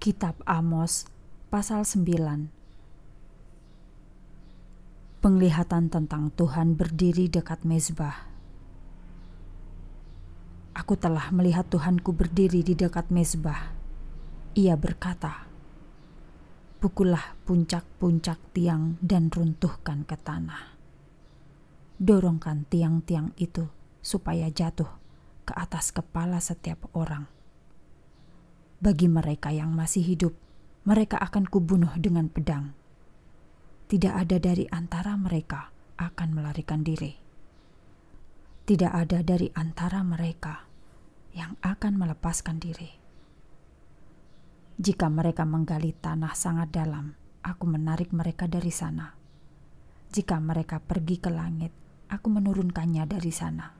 Kitab Amos pasal 9 Penglihatan tentang Tuhan berdiri dekat mezbah Aku telah melihat Tuhanku berdiri di dekat mezbah Ia berkata Pukullah puncak-puncak tiang dan runtuhkan ke tanah Dorongkan tiang-tiang itu supaya jatuh ke atas kepala setiap orang bagi mereka yang masih hidup, mereka akan kubunuh dengan pedang. Tidak ada dari antara mereka akan melarikan diri. Tidak ada dari antara mereka yang akan melepaskan diri. Jika mereka menggali tanah sangat dalam, aku menarik mereka dari sana. Jika mereka pergi ke langit, aku menurunkannya dari sana.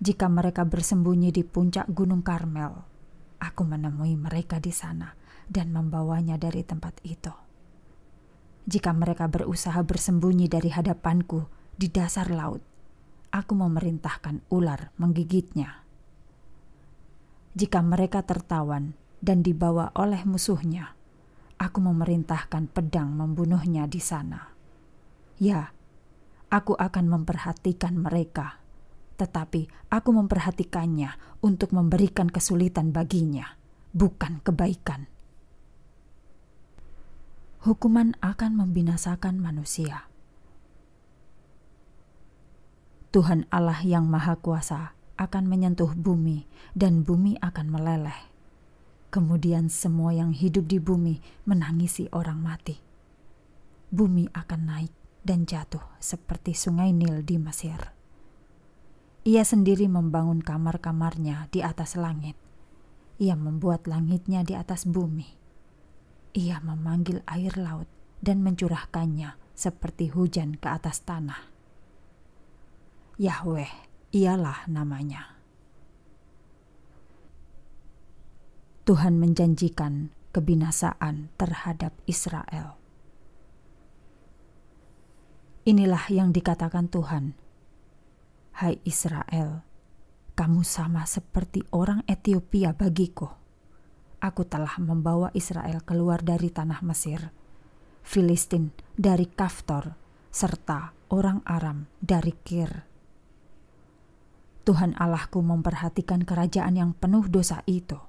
Jika mereka bersembunyi di puncak Gunung Karmel, aku menemui mereka di sana dan membawanya dari tempat itu. Jika mereka berusaha bersembunyi dari hadapanku di dasar laut, aku memerintahkan ular menggigitnya. Jika mereka tertawan dan dibawa oleh musuhnya, aku memerintahkan pedang membunuhnya di sana. Ya, aku akan memperhatikan mereka tetapi aku memperhatikannya untuk memberikan kesulitan baginya, bukan kebaikan. Hukuman akan membinasakan manusia. Tuhan Allah yang Maha Kuasa akan menyentuh bumi, dan bumi akan meleleh. Kemudian, semua yang hidup di bumi menangisi orang mati. Bumi akan naik dan jatuh seperti sungai Nil di Mesir. Ia sendiri membangun kamar-kamarnya di atas langit. Ia membuat langitnya di atas bumi. Ia memanggil air laut dan mencurahkannya seperti hujan ke atas tanah. Yahweh, ialah namanya. Tuhan menjanjikan kebinasaan terhadap Israel. Inilah yang dikatakan Tuhan Hai Israel, kamu sama seperti orang Etiopia bagiku. Aku telah membawa Israel keluar dari tanah Mesir, Filistin dari Kaftor, serta orang Aram dari Kir. Tuhan Allahku memperhatikan kerajaan yang penuh dosa itu.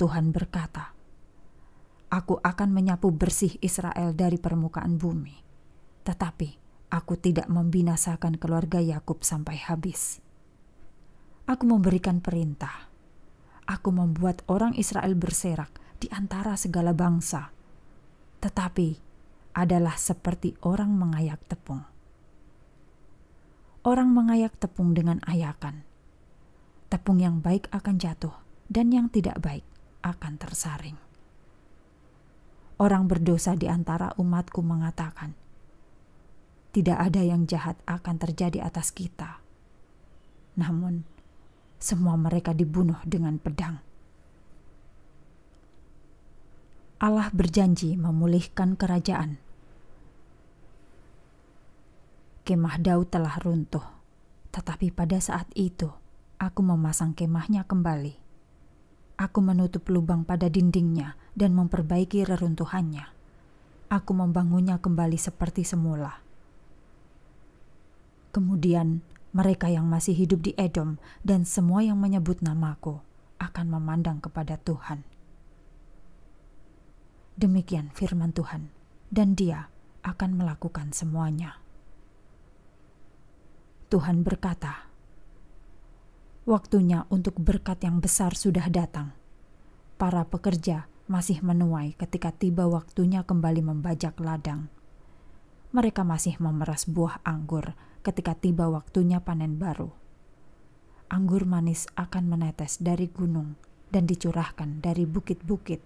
Tuhan berkata, Aku akan menyapu bersih Israel dari permukaan bumi. Tetapi, aku tidak membinasakan keluarga Yakub sampai habis. Aku memberikan perintah. Aku membuat orang Israel berserak di antara segala bangsa, tetapi adalah seperti orang mengayak tepung. Orang mengayak tepung dengan ayakan. Tepung yang baik akan jatuh, dan yang tidak baik akan tersaring. Orang berdosa di antara umatku mengatakan, tidak ada yang jahat akan terjadi atas kita. Namun, semua mereka dibunuh dengan pedang. Allah berjanji memulihkan kerajaan. Kemah Daud telah runtuh, tetapi pada saat itu aku memasang kemahnya kembali. Aku menutup lubang pada dindingnya dan memperbaiki reruntuhannya. Aku membangunnya kembali seperti semula Kemudian mereka yang masih hidup di Edom dan semua yang menyebut namaku akan memandang kepada Tuhan. Demikian firman Tuhan, dan Dia akan melakukan semuanya. Tuhan berkata, "Waktunya untuk berkat yang besar sudah datang. Para pekerja masih menuai ketika tiba waktunya kembali membajak ladang. Mereka masih memeras buah anggur." ketika tiba waktunya panen baru. Anggur manis akan menetes dari gunung dan dicurahkan dari bukit-bukit.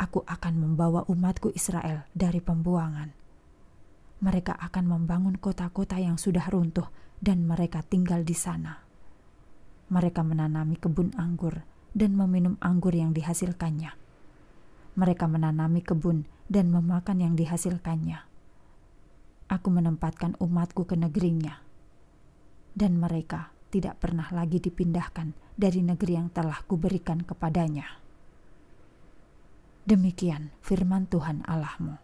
Aku akan membawa umatku Israel dari pembuangan. Mereka akan membangun kota-kota yang sudah runtuh, dan mereka tinggal di sana. Mereka menanami kebun anggur dan meminum anggur yang dihasilkannya. Mereka menanami kebun dan memakan yang dihasilkannya aku menempatkan umatku ke negerinya. Dan mereka tidak pernah lagi dipindahkan dari negeri yang telah kuberikan kepadanya. Demikian firman Tuhan Allahmu.